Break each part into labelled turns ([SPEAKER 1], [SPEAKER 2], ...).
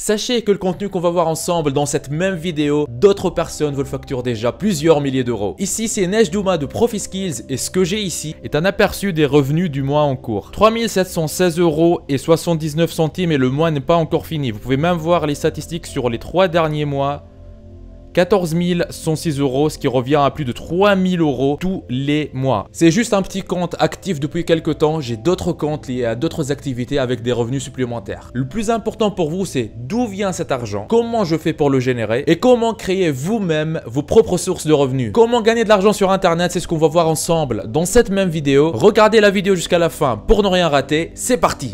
[SPEAKER 1] Sachez que le contenu qu'on va voir ensemble dans cette même vidéo, d'autres personnes vous le facturent déjà plusieurs milliers d'euros. Ici, c'est Neige Douma de ProfiSkills et ce que j'ai ici est un aperçu des revenus du mois en cours. 3716 euros et 79 centimes et le mois n'est pas encore fini. Vous pouvez même voir les statistiques sur les trois derniers mois 14 106 euros, ce qui revient à plus de 000 euros tous les mois. C'est juste un petit compte actif depuis quelques temps, j'ai d'autres comptes liés à d'autres activités avec des revenus supplémentaires. Le plus important pour vous, c'est d'où vient cet argent, comment je fais pour le générer et comment créer vous-même vos propres sources de revenus. Comment gagner de l'argent sur internet, c'est ce qu'on va voir ensemble dans cette même vidéo. Regardez la vidéo jusqu'à la fin pour ne rien rater, c'est parti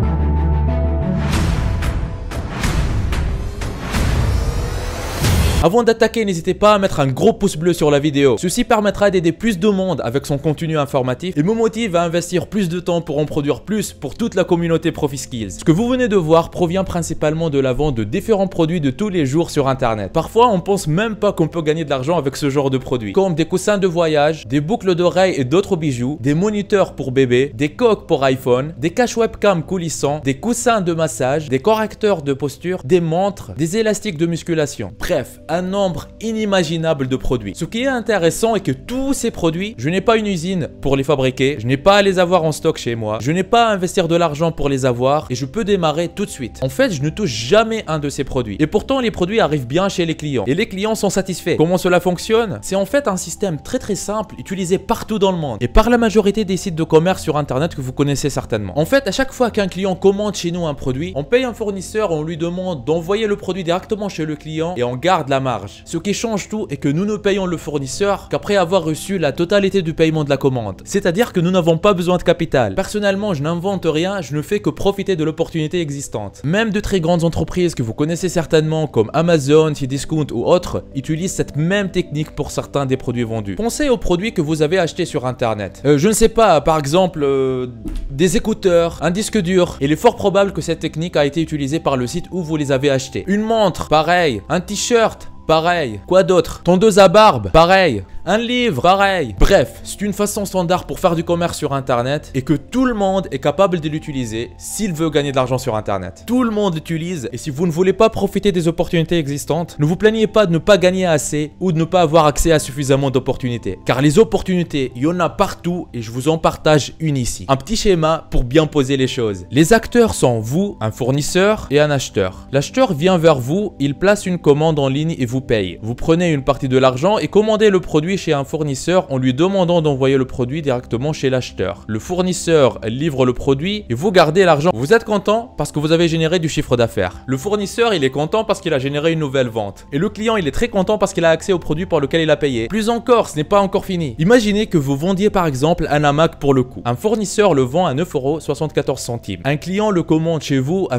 [SPEAKER 1] Avant d'attaquer, n'hésitez pas à mettre un gros pouce bleu sur la vidéo. Ceci permettra d'aider plus de monde avec son contenu informatif et me motive à investir plus de temps pour en produire plus pour toute la communauté ProfiSkills. Ce que vous venez de voir provient principalement de la vente de différents produits de tous les jours sur internet. Parfois, on pense même pas qu'on peut gagner de l'argent avec ce genre de produits, comme des coussins de voyage, des boucles d'oreilles et d'autres bijoux, des moniteurs pour bébé, des coques pour iPhone, des caches webcam coulissants, des coussins de massage, des correcteurs de posture, des montres, des élastiques de musculation. Bref, nombre inimaginable de produits. Ce qui est intéressant est que tous ces produits, je n'ai pas une usine pour les fabriquer, je n'ai pas à les avoir en stock chez moi, je n'ai pas à investir de l'argent pour les avoir et je peux démarrer tout de suite. En fait, je ne touche jamais un de ces produits. Et pourtant, les produits arrivent bien chez les clients et les clients sont satisfaits. Comment cela fonctionne C'est en fait un système très très simple utilisé partout dans le monde et par la majorité des sites de commerce sur internet que vous connaissez certainement. En fait, à chaque fois qu'un client commande chez nous un produit, on paye un fournisseur, on lui demande d'envoyer le produit directement chez le client et on garde la marge. Ce qui change tout est que nous ne payons le fournisseur qu'après avoir reçu la totalité du paiement de la commande. C'est-à-dire que nous n'avons pas besoin de capital. Personnellement, je n'invente rien, je ne fais que profiter de l'opportunité existante. Même de très grandes entreprises que vous connaissez certainement comme Amazon, Cdiscount ou autres utilisent cette même technique pour certains des produits vendus. Pensez aux produits que vous avez achetés sur internet. Euh, je ne sais pas, par exemple, euh, des écouteurs, un disque dur. Il est fort probable que cette technique a été utilisée par le site où vous les avez achetés. Une montre, pareil, un t-shirt, Pareil. Quoi d'autre Tondeuse à barbe Pareil un livre, pareil. Bref, c'est une façon standard pour faire du commerce sur internet et que tout le monde est capable de l'utiliser s'il veut gagner de l'argent sur internet. Tout le monde l'utilise et si vous ne voulez pas profiter des opportunités existantes, ne vous plaignez pas de ne pas gagner assez ou de ne pas avoir accès à suffisamment d'opportunités. Car les opportunités, il y en a partout et je vous en partage une ici. Un petit schéma pour bien poser les choses. Les acteurs sont vous, un fournisseur et un acheteur. L'acheteur vient vers vous, il place une commande en ligne et vous paye. Vous prenez une partie de l'argent et commandez le produit chez un fournisseur en lui demandant d'envoyer le produit directement chez l'acheteur. Le fournisseur livre le produit et vous gardez l'argent. Vous êtes content parce que vous avez généré du chiffre d'affaires. Le fournisseur, il est content parce qu'il a généré une nouvelle vente. Et le client, il est très content parce qu'il a accès au produit pour lequel il a payé. Plus encore, ce n'est pas encore fini. Imaginez que vous vendiez par exemple un hamac pour le coup. Un fournisseur le vend à 9,74€. Un client le commande chez vous à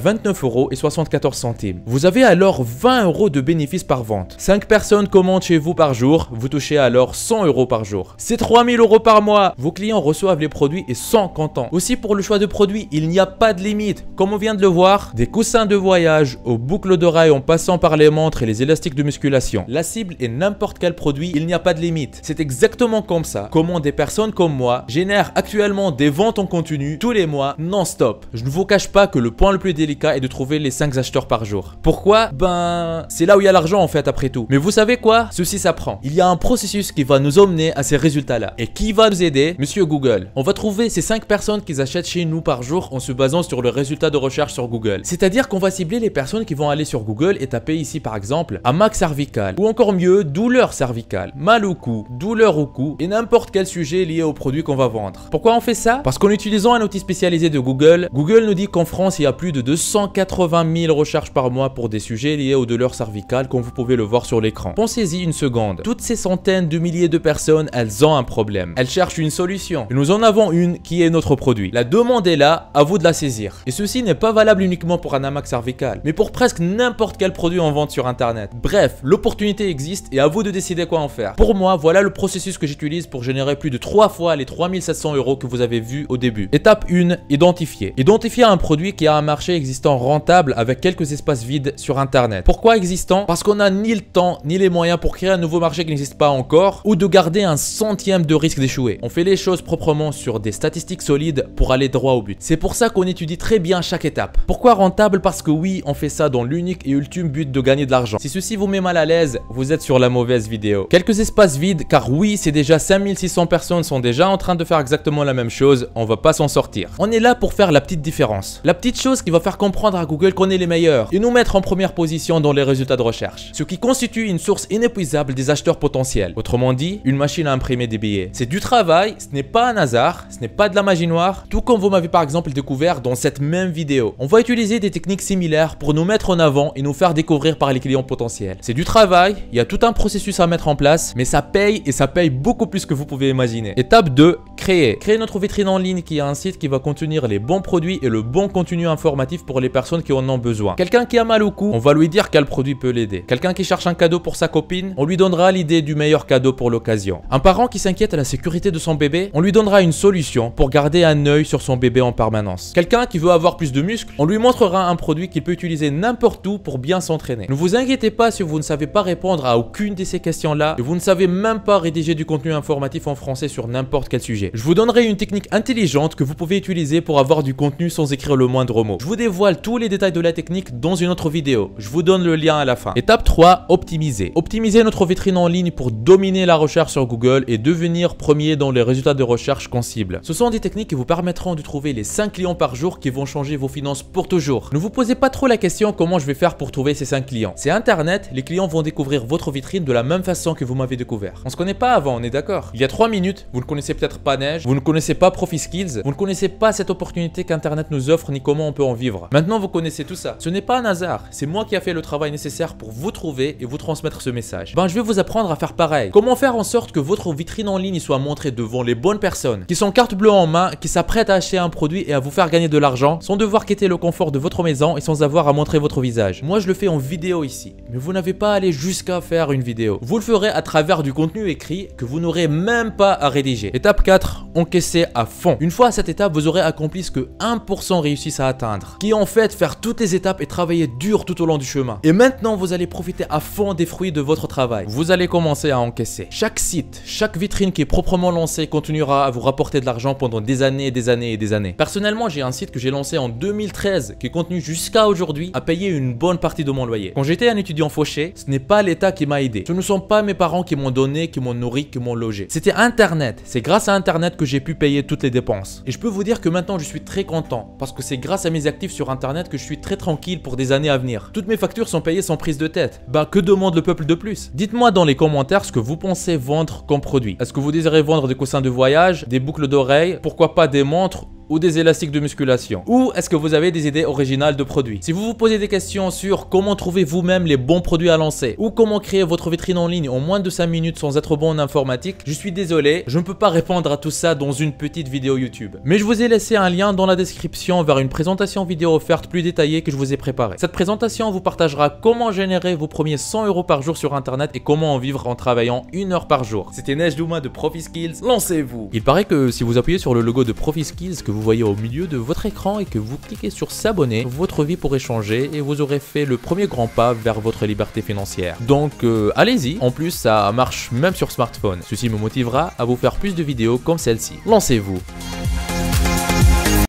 [SPEAKER 1] centimes. Vous avez alors 20 euros de bénéfice par vente. 5 personnes commandent chez vous par jour, vous touchez alors 100 euros par jour. C'est 3000 euros par mois. Vos clients reçoivent les produits et sont contents. Aussi pour le choix de produits, il n'y a pas de limite. Comme on vient de le voir, des coussins de voyage aux boucles d'oreilles en passant par les montres et les élastiques de musculation. La cible est n'importe quel produit, il n'y a pas de limite. C'est exactement comme ça. Comment des personnes comme moi génèrent actuellement des ventes en continu tous les mois non-stop. Je ne vous cache pas que le point le plus délicat est de trouver les 5 acheteurs par jour. Pourquoi Ben, c'est là où il y a l'argent en fait après tout. Mais vous savez quoi Ceci s'apprend. Il y a un processus qui va nous emmener à ces résultats-là. Et qui va nous aider Monsieur Google. On va trouver ces 5 personnes qu'ils achètent chez nous par jour en se basant sur le résultat de recherche sur Google. C'est-à-dire qu'on va cibler les personnes qui vont aller sur Google et taper ici par exemple max cervical ou encore mieux douleur cervicale, mal au cou, douleur au cou et n'importe quel sujet lié au produit qu'on va vendre. Pourquoi on fait ça Parce qu'en utilisant un outil spécialisé de Google, Google nous dit qu'en France il y a plus de 280 000 recherches par mois pour des sujets liés aux douleurs cervicales comme vous pouvez le voir sur l'écran. Pensez-y une seconde. Toutes ces centaines de milliers de personnes, elles ont un problème. Elles cherchent une solution. Et nous en avons une qui est notre produit. La demande est là, à vous de la saisir. Et ceci n'est pas valable uniquement pour un cervical, mais pour presque n'importe quel produit en vente sur internet. Bref, l'opportunité existe et à vous de décider quoi en faire. Pour moi, voilà le processus que j'utilise pour générer plus de 3 fois les 3700 euros que vous avez vu au début. Étape 1, identifier. Identifier un produit qui a un marché existant rentable avec quelques espaces vides sur internet. Pourquoi existant Parce qu'on n'a ni le temps ni les moyens pour créer un nouveau marché qui n'existe pas encore ou de garder un centième de risque d'échouer. On fait les choses proprement sur des statistiques solides pour aller droit au but. C'est pour ça qu'on étudie très bien chaque étape. Pourquoi rentable Parce que oui, on fait ça dans l'unique et ultime but de gagner de l'argent. Si ceci vous met mal à l'aise, vous êtes sur la mauvaise vidéo. Quelques espaces vides car oui, c'est déjà 5600 personnes sont déjà en train de faire exactement la même chose, on va pas s'en sortir. On est là pour faire la petite différence. La petite chose qui va faire comprendre à Google qu'on est les meilleurs et nous mettre en première position dans les résultats de recherche. Ce qui constitue une source inépuisable des acheteurs potentiels. Autrement on dit, une machine à imprimer des billets. C'est du travail, ce n'est pas un hasard, ce n'est pas de la magie noire, tout comme vous m'avez par exemple découvert dans cette même vidéo. On va utiliser des techniques similaires pour nous mettre en avant et nous faire découvrir par les clients potentiels. C'est du travail, il y a tout un processus à mettre en place, mais ça paye et ça paye beaucoup plus que vous pouvez imaginer. Étape 2, créer. Créer notre vitrine en ligne qui est un site qui va contenir les bons produits et le bon contenu informatif pour les personnes qui en ont besoin. Quelqu'un qui a mal au cou, on va lui dire quel produit peut l'aider. Quelqu'un qui cherche un cadeau pour sa copine, on lui donnera l'idée du meilleur cadeau pour l'occasion. Un parent qui s'inquiète à la sécurité de son bébé, on lui donnera une solution pour garder un œil sur son bébé en permanence. Quelqu'un qui veut avoir plus de muscles, on lui montrera un produit qu'il peut utiliser n'importe où pour bien s'entraîner. Ne vous inquiétez pas si vous ne savez pas répondre à aucune de ces questions-là et vous ne savez même pas rédiger du contenu informatif en français sur n'importe quel sujet. Je vous donnerai une technique intelligente que vous pouvez utiliser pour avoir du contenu sans écrire le moindre mot. Je vous dévoile tous les détails de la technique dans une autre vidéo. Je vous donne le lien à la fin. Étape 3, optimiser. Optimiser notre vitrine en ligne pour dominer la recherche sur Google et devenir premier dans les résultats de recherche qu'on cible. Ce sont des techniques qui vous permettront de trouver les 5 clients par jour qui vont changer vos finances pour toujours. Ne vous posez pas trop la question comment je vais faire pour trouver ces 5 clients. C'est internet, les clients vont découvrir votre vitrine de la même façon que vous m'avez découvert. On se connaît pas avant, on est d'accord. Il y a 3 minutes, vous ne connaissez peut-être pas vous ne connaissez pas ProfiSkills, vous ne connaissez pas cette opportunité qu'Internet nous offre ni comment on peut en vivre. Maintenant, vous connaissez tout ça. Ce n'est pas un hasard, c'est moi qui a fait le travail nécessaire pour vous trouver et vous transmettre ce message. Ben, je vais vous apprendre à faire pareil. Comment faire en sorte que votre vitrine en ligne soit montrée devant les bonnes personnes qui sont carte bleue en main, qui s'apprêtent à acheter un produit et à vous faire gagner de l'argent sans devoir quitter le confort de votre maison et sans avoir à montrer votre visage. Moi, je le fais en vidéo ici, mais vous n'avez pas à aller jusqu'à faire une vidéo. Vous le ferez à travers du contenu écrit que vous n'aurez même pas à rédiger. Étape 4, Encaisser à fond. Une fois à cette étape, vous aurez accompli ce que 1% réussissent à atteindre, qui en fait faire toutes les étapes et travailler dur tout au long du chemin. Et maintenant, vous allez profiter à fond des fruits de votre travail. Vous allez commencer à encaisser. Chaque site, chaque vitrine qui est proprement lancée continuera à vous rapporter de l'argent pendant des années et des années et des années. Personnellement, j'ai un site que j'ai lancé en 2013 qui continue jusqu'à aujourd'hui à payer une bonne partie de mon loyer. Quand j'étais un étudiant fauché, ce n'est pas l'État qui m'a aidé. Ce ne sont pas mes parents qui m'ont donné, qui m'ont nourri, qui m'ont logé. C'était Internet. C'est grâce à Internet que j'ai pu payer toutes les dépenses. Et je peux vous dire que maintenant je suis très content parce que c'est grâce à mes actifs sur internet que je suis très tranquille pour des années à venir. Toutes mes factures sont payées sans prise de tête. Bah que demande le peuple de plus Dites-moi dans les commentaires ce que vous pensez vendre comme produit. Est-ce que vous désirez vendre des coussins de voyage, des boucles d'oreilles, pourquoi pas des montres ou des élastiques de musculation Ou est-ce que vous avez des idées originales de produits Si vous vous posez des questions sur comment trouver vous-même les bons produits à lancer ou comment créer votre vitrine en ligne en moins de 5 minutes sans être bon en informatique, je suis désolé, je ne peux pas répondre à tout ça dans une petite vidéo YouTube. Mais je vous ai laissé un lien dans la description vers une présentation vidéo offerte plus détaillée que je vous ai préparée. Cette présentation vous partagera comment générer vos premiers 100 euros par jour sur internet et comment en vivre en travaillant une heure par jour. C'était Neige Douma de skills lancez-vous Il paraît que si vous appuyez sur le logo de ProfiSkills que vous voyez au milieu de votre écran et que vous cliquez sur s'abonner, votre vie pourrait changer et vous aurez fait le premier grand pas vers votre liberté financière. Donc euh, allez-y, en plus ça marche même sur smartphone. Ceci me motivera à vous faire plus de vidéos comme celle-ci. Lancez-vous